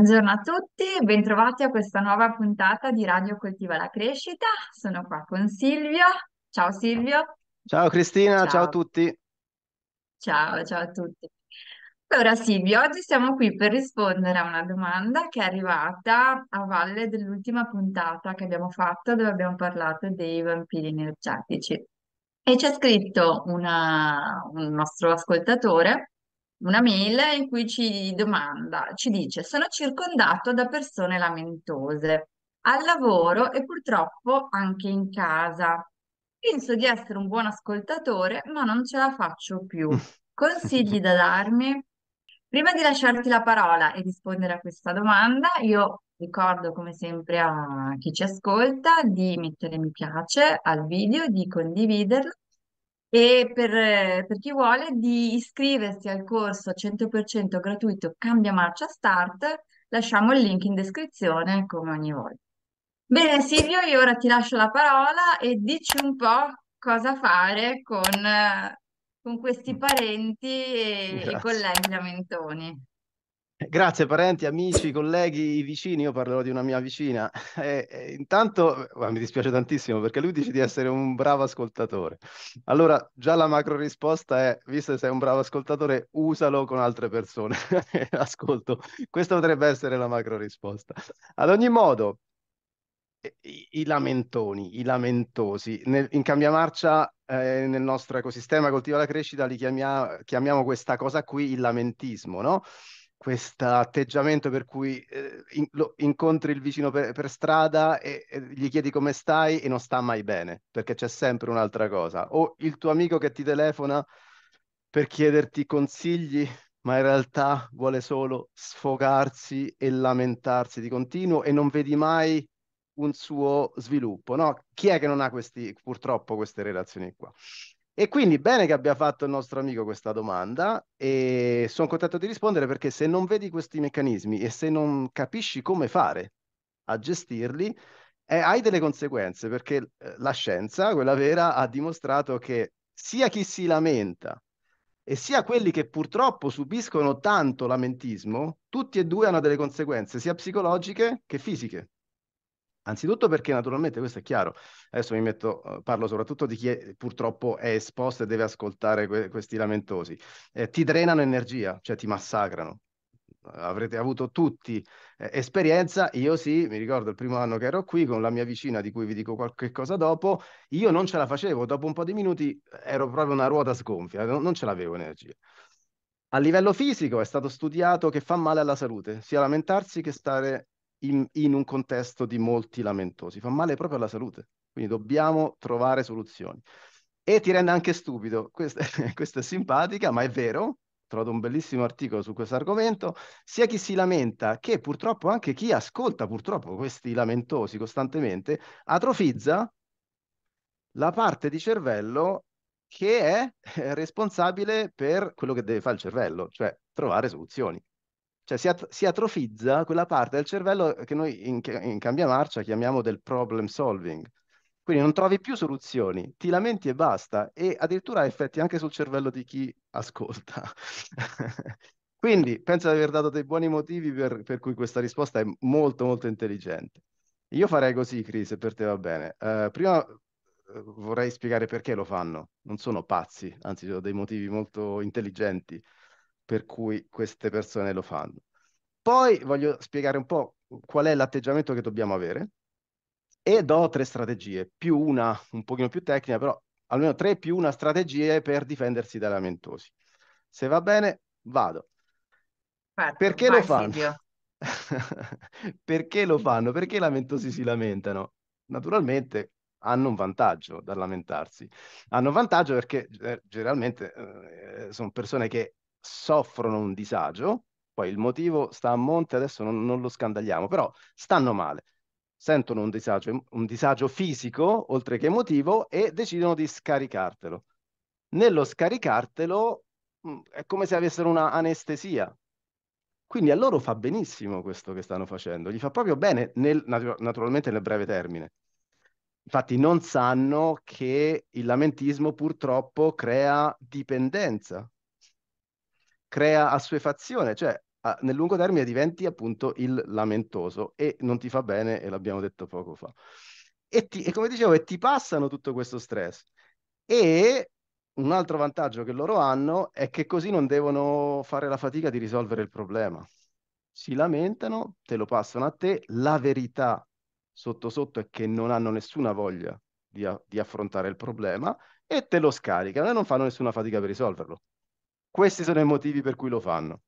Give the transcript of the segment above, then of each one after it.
Buongiorno a tutti, bentrovati a questa nuova puntata di Radio Coltiva la Crescita. Sono qua con Silvio. Ciao Silvio. Ciao Cristina, ciao, ciao a tutti. Ciao, ciao a tutti. Allora Silvio, oggi siamo qui per rispondere a una domanda che è arrivata a valle dell'ultima puntata che abbiamo fatto dove abbiamo parlato dei vampiri energetici. E ci ha scritto una, un nostro ascoltatore una mail in cui ci domanda, ci dice sono circondato da persone lamentose al lavoro e purtroppo anche in casa. Penso di essere un buon ascoltatore, ma non ce la faccio più. Mm. Consigli da darmi? Prima di lasciarti la parola e rispondere a questa domanda, io ricordo come sempre a chi ci ascolta di mettere mi piace al video, di condividerlo e per, eh, per chi vuole di iscriversi al corso 100% gratuito Cambia Marcia Start, lasciamo il link in descrizione come ogni volta. Bene Silvio, io ora ti lascio la parola e dici un po' cosa fare con, eh, con questi mm. parenti e, e colleghi lamentoni. Grazie parenti, amici, colleghi, vicini, io parlerò di una mia vicina. E, e eh, eh, intanto eh, mi dispiace tantissimo perché lui dice di essere un bravo ascoltatore. Allora, già la macro risposta è, visto che sei un bravo ascoltatore, usalo con altre persone. Ascolto, questa potrebbe essere la macro risposta. Ad ogni modo, i, i lamentoni, i lamentosi, nel, in cambiamarcia eh, nel nostro ecosistema Coltiva la Crescita li chiamia, chiamiamo questa cosa qui il lamentismo, no? questo atteggiamento per cui eh, in, lo, incontri il vicino per, per strada e, e, gli chiedi come stai e non sta mai bene, perché c'è sempre un'altra cosa. O il tuo amico che ti telefona per chiederti consigli, ma in realtà vuole solo sfogarsi e lamentarsi di continuo e non vedi mai un suo sviluppo. No? Chi è che non ha questi, purtroppo queste relazioni qua? E quindi bene che abbia fatto il nostro amico questa domanda e sono contento di rispondere perché se non vedi questi meccanismi e se non capisci come fare a gestirli, eh, hai delle conseguenze perché eh, la scienza, quella vera, ha dimostrato che sia chi si lamenta e sia quelli che purtroppo subiscono tanto lamentismo, tutti e due hanno delle conseguenze sia psicologiche che fisiche. Anzitutto perché naturalmente, questo è chiaro, adesso mi metto, eh, parlo soprattutto di chi è, purtroppo è esposto e deve ascoltare que- questi lamentosi, eh, ti drenano energia, cioè ti massacrano. Avrete avuto tutti eh, esperienza, io sì, mi ricordo il primo anno che ero qui con la mia vicina di cui vi dico qualche cosa dopo, io non ce la facevo, dopo un po' di minuti eh, ero proprio una ruota sgonfia, non, non ce l'avevo energia. A livello fisico è stato studiato che fa male alla salute, sia lamentarsi che stare in, in un contesto di molti lamentosi, fa male proprio alla salute. Quindi dobbiamo trovare soluzioni. E ti rende anche stupido. Questa, questa è simpatica, ma è vero. Ho trovato un bellissimo articolo su questo argomento. Sia chi si lamenta che purtroppo anche chi ascolta purtroppo questi lamentosi costantemente atrofizza la parte di cervello che è eh, responsabile per quello che deve fare il cervello, cioè trovare soluzioni. Cioè si, at- si, atrofizza quella parte del cervello che noi in, in marcia chiamiamo del problem solving. Quindi non trovi più soluzioni, ti lamenti e basta, e addirittura ha effetti anche sul cervello di chi ascolta. Quindi penso di aver dato dei buoni motivi per, per, cui questa risposta è molto molto intelligente. Io farei così, Cris, se per te va bene. Uh, prima eh, vorrei spiegare perché lo fanno. Non sono pazzi, anzi ho dei motivi molto intelligenti per cui queste persone lo fanno. Poi voglio spiegare un po' qual è l'atteggiamento che dobbiamo avere e do tre strategie, più una un pochino più tecnica, però almeno tre più una strategie per difendersi dai lamentosi. Se va bene, vado. Fatto, certo, Perché lo fanno? Perché lo fanno? Perché i lamentosi si lamentano? Naturalmente hanno un vantaggio dal lamentarsi. Hanno un vantaggio perché eh, generalmente eh, sono persone che soffrono un disagio, poi il motivo sta a monte, adesso non, non lo scandagliamo, però stanno male, sentono un disagio, un disagio fisico oltre che emotivo e decidono di scaricartelo. Nello scaricartelo mm, è come se avessero una anestesia. Quindi a loro fa benissimo questo che stanno facendo, gli fa proprio bene, nel, naturalmente nel breve termine. Infatti non sanno che il lamentismo purtroppo crea dipendenza, crea assuefazione, cioè a, nel lungo termine diventi appunto il lamentoso e non ti fa bene, e l'abbiamo detto poco fa. E, ti, e come dicevo, e ti passano tutto questo stress. E un altro vantaggio che loro hanno è che così non devono fare la fatica di risolvere il problema. Si lamentano, te lo passano a te, la verità sotto sotto è che non hanno nessuna voglia di, a- di affrontare il problema e te lo scaricano e non fanno nessuna fatica per risolverlo. Questi sono i motivi per cui lo fanno.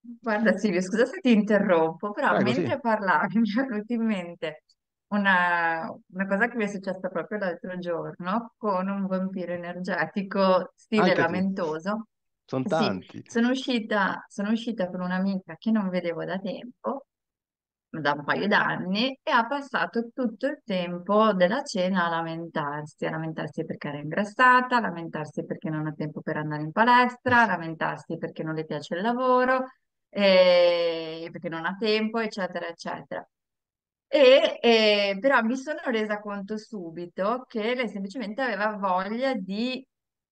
Guarda Silvio, scusa se ti interrompo, però Prego, sì. mentre parlavi mi è venuta in mente una, una cosa che mi è successa proprio l'altro giorno con un vampiro energetico stile Anche lamentoso. Sono Sì, sono uscita, sono uscita con un'amica che non vedevo da tempo da un paio esatto. d'anni e ha passato tutto il tempo della cena a lamentarsi, a lamentarsi perché era ingrassata, a lamentarsi perché non ha tempo per andare in palestra, a esatto. lamentarsi perché non le piace il lavoro, eh, perché non ha tempo, eccetera, eccetera. E, eh, però mi sono resa conto subito che lei semplicemente aveva voglia di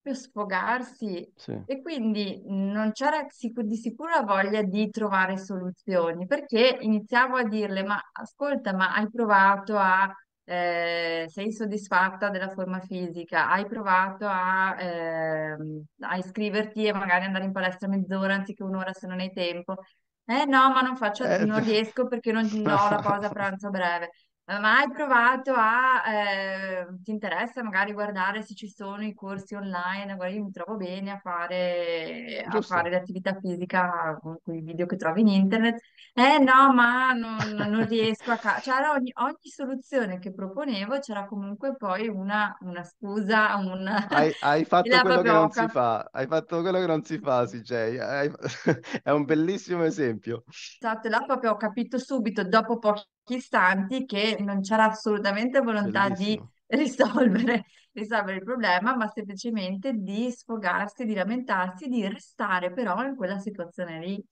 proprio sfogarsi Sì. e quindi non c'era di sicuro la voglia di trovare soluzioni, perché iniziavo a dirle, ma ascolta, ma hai provato a, eh, sei soddisfatta della forma fisica, hai provato a, ehm, a iscriverti e magari andare in palestra mezz'ora anziché un'ora se non hai tempo. Eh no, ma non faccio, Eh, non riesco perché non, non ho la pausa pranzo breve. Ma hai provato a, eh, ti interessa magari guardare se ci sono i corsi online, guarda, io mi trovo bene a fare, a fare l'attività fisica con quei video che trovi in internet. Eh no, ma non, non riesco a... Ca- c'era cioè, ogni, ogni soluzione che proponevo, c'era comunque poi una, una scusa, un... Hai, hai fatto quello che non si fa, hai fatto quello che non si fa, CJ. Hai- È un bellissimo esempio. Esatto, là proprio ho capito subito, dopo pochi occhi stanti che non c'era assolutamente volontà di risolvere, risolvere il problema, ma semplicemente di sfogarsi, di lamentarsi, di restare però in quella situazione lì.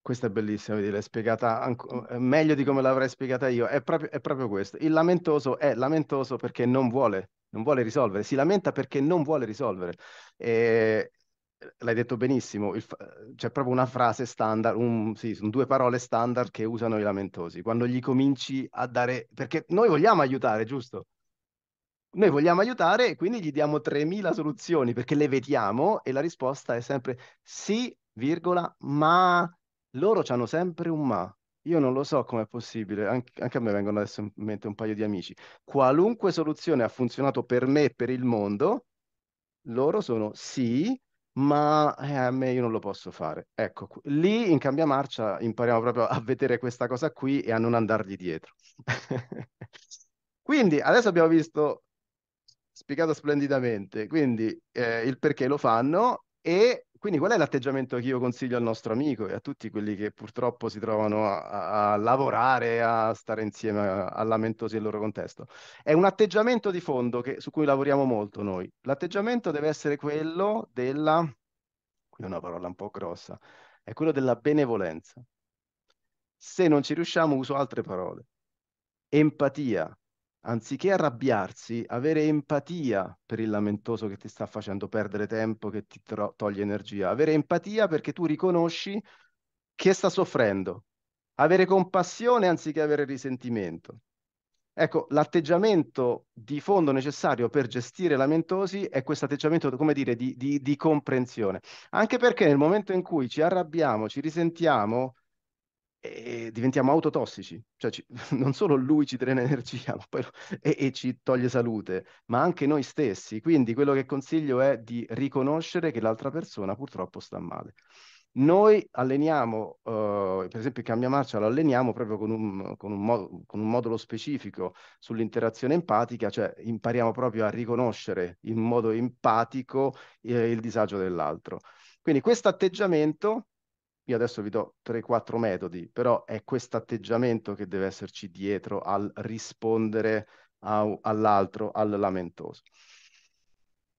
Questa è bellissima, vedi, l'hai spiegata anco- eh, meglio di come l'avrei spiegata io. È proprio, è proprio questo. Il lamentoso è lamentoso perché non vuole non vuole risolvere, si lamenta perché non vuole risolvere. E, l'hai detto benissimo, il, eh, c'è proprio una frase standard, un, sì, sono due parole standard che usano i lamentosi. Quando gli cominci a dare, perché noi vogliamo aiutare, giusto? Noi vogliamo aiutare e quindi gli diamo 3.000 soluzioni perché le vediamo e la risposta è sempre sì, virgola, ma loro hanno sempre un ma. Io non lo so com'è possibile, anche, anche a me vengono adesso in mente un paio di amici. Qualunque soluzione ha funzionato per me e per il mondo, loro sono sì, ma eh, a me io non lo posso fare. Ecco, lì in cambia marcia impariamo proprio a vedere questa cosa qui e a non andargli dietro. Quindi adesso abbiamo visto, spiegato splendidamente, quindi eh, il perché lo fanno e quindi qual è l'atteggiamento che io consiglio al nostro amico e a tutti quelli che purtroppo si trovano a, a lavorare, a stare insieme, a, a lamentosi del loro contesto? È un atteggiamento di fondo che, su cui lavoriamo molto noi. L'atteggiamento deve essere quello della, qui è una parola un po' grossa, è quello della benevolenza. Se non ci riusciamo uso altre parole. Empatia, anziché arrabbiarsi, avere empatia per il lamentoso che ti sta facendo perdere tempo, che ti tro- toglie energia, avere empatia perché tu riconosci che sta soffrendo, avere compassione anziché avere risentimento. Ecco, l'atteggiamento di fondo necessario per gestire lamentosi è questo atteggiamento, come dire, di, di, di comprensione. Anche perché nel momento in cui ci arrabbiamo, ci risentiamo, e diventiamo autotossici, cioè ci, non solo lui ci drena energia poi, e, e, ci toglie salute, ma anche noi stessi. Quindi quello che consiglio è di riconoscere che l'altra persona purtroppo sta male. Noi alleniamo, eh, per esempio il cambia marcia lo alleniamo proprio con un, con, un modo, con un modulo specifico sull'interazione empatica, cioè impariamo proprio a riconoscere in modo empatico eh, il disagio dell'altro. Quindi questo atteggiamento io adesso vi do 3-4 metodi, però è questo atteggiamento che deve esserci dietro al rispondere a, all'altro, al lamentoso.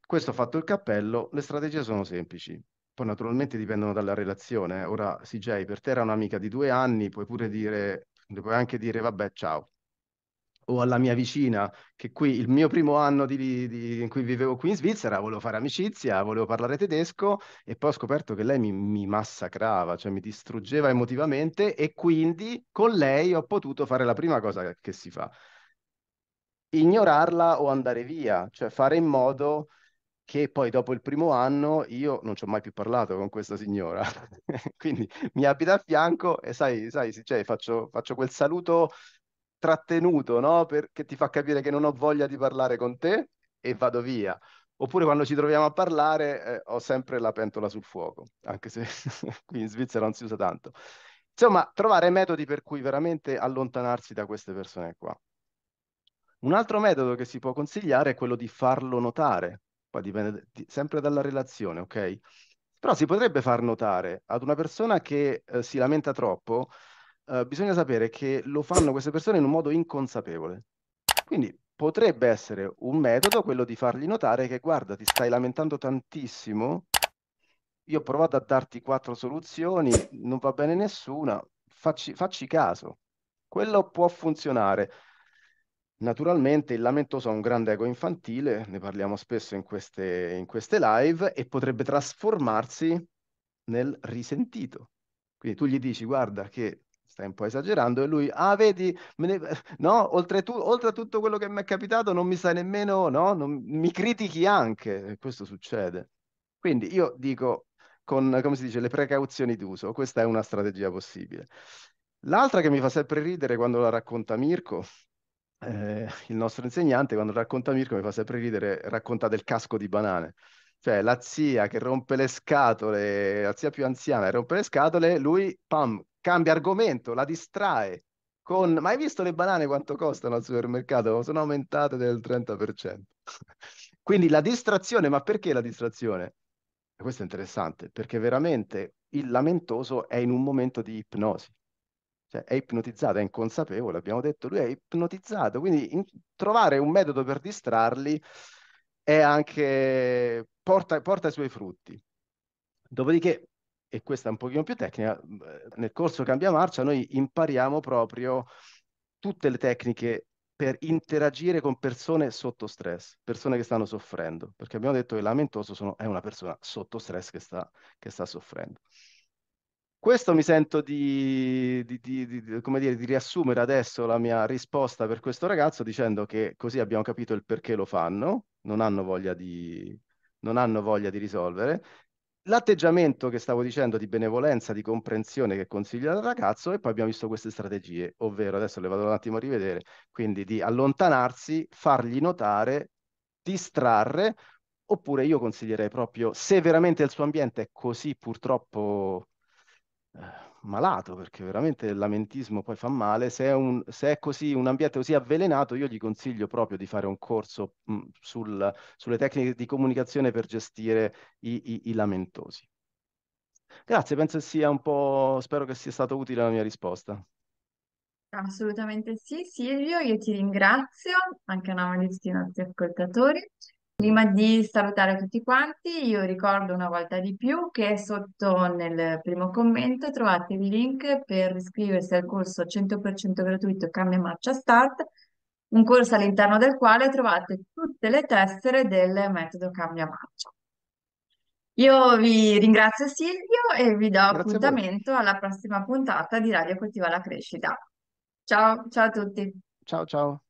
Questo fatto il cappello, le strategie sono semplici. Poi naturalmente dipendono dalla relazione. Ora, CJ, per te era un'amica di due anni, puoi pure dire, puoi anche dire, vabbè, ciao, o alla mia vicina, che qui il mio primo anno di, di, in cui vivevo qui in Svizzera, volevo fare amicizia, volevo parlare tedesco e poi ho scoperto che lei mi, mi massacrava, cioè mi distruggeva emotivamente e quindi con lei ho potuto fare la prima cosa che si fa, ignorarla o andare via, cioè fare in modo che poi dopo il primo anno io non ci ho mai più parlato con questa signora, quindi mi abita a fianco e sai, sai cioè, faccio, faccio quel saluto trattenuto, no? Perché ti fa capire che non ho voglia di parlare con te e vado via. Oppure quando ci troviamo a parlare eh, ho sempre la pentola sul fuoco, anche se qui in Svizzera non si usa tanto. Insomma, trovare metodi per cui veramente allontanarsi da queste persone qua. Un altro metodo che si può consigliare è quello di farlo notare, poi dipende di, sempre dalla relazione, ok? Però si potrebbe far notare ad una persona che eh, si lamenta troppo eh, bisogna sapere che lo fanno queste persone in un modo inconsapevole. Quindi potrebbe essere un metodo quello di fargli notare che guarda, ti stai lamentando tantissimo, io ho provato a darti quattro soluzioni, non va bene nessuna, facci, facci caso. Quello può funzionare. Naturalmente il lamentoso ha un grande ego infantile, ne parliamo spesso in queste, in queste, live, e potrebbe trasformarsi nel risentito. Quindi tu gli dici, guarda che stai un po' esagerando, e lui, ah vedi, ne... no, oltre, tu... oltre, a tutto quello che mi è capitato non mi sai nemmeno, no, non... mi critichi anche, questo succede. Quindi io dico, con, come si dice, le precauzioni d'uso, questa è una strategia possibile. L'altra che mi fa sempre ridere quando la racconta Mirko, eh, il nostro insegnante, quando racconta Mirko mi fa sempre ridere, racconta del casco di banane cioè la zia che rompe le scatole, la zia più anziana che rompe le scatole, lui, pam, cambia argomento, la distrae. Con... Ma hai visto le banane quanto costano al supermercato? Sono aumentate del 30%. Quindi la distrazione, ma perché la distrazione? questo è interessante, perché veramente il lamentoso è in un momento di ipnosi. Cioè, è ipnotizzato, è inconsapevole, abbiamo detto, lui è ipnotizzato, quindi in... trovare un metodo per distrarli è anche porta, porta i suoi frutti. Dopodiché e questa è un pochino più tecnica, eh, nel corso Cambia Marcia noi impariamo proprio tutte le tecniche per interagire con persone sotto stress, persone che stanno soffrendo, perché abbiamo detto che lamentoso sono, è una persona sotto stress che sta, che sta soffrendo. Questo mi sento di, di, di, dire, di, riassumere adesso la mia risposta per questo ragazzo dicendo che così abbiamo capito il perché lo fanno, non hanno voglia di, hanno voglia risolvere l'atteggiamento che stavo dicendo di benevolenza, di comprensione che consiglia il ragazzo e poi abbiamo visto queste strategie, ovvero adesso le vado un attimo a rivedere, quindi di allontanarsi, fargli notare, distrarre, oppure io consiglierei proprio se veramente il suo ambiente è così purtroppo... Eh, malato perché veramente il lamentismo poi fa male. Se è, un, se è così, un ambiente così avvelenato, io gli consiglio proprio di fare un corso mh, mm, sul, sulle tecniche di comunicazione per gestire i, i, i lamentosi. Grazie, penso sia un po', spero che sia stata utile la mia risposta. Assolutamente sì, Silvio, io ti ringrazio, anche a nome di tutti i nostri ascoltatori. Prima di salutare tutti quanti, io ricordo una volta di più che sotto nel primo commento trovate il link per iscriversi al corso 100% gratuito Cambia Marcia Start, un corso all'interno del quale trovate tutte le tessere del metodo Cambia Marcia. Io vi ringrazio Silvio e vi do Grazie appuntamento alla prossima puntata di Radio Coltiva la Crescita. Ciao, ciao a tutti. Ciao, ciao.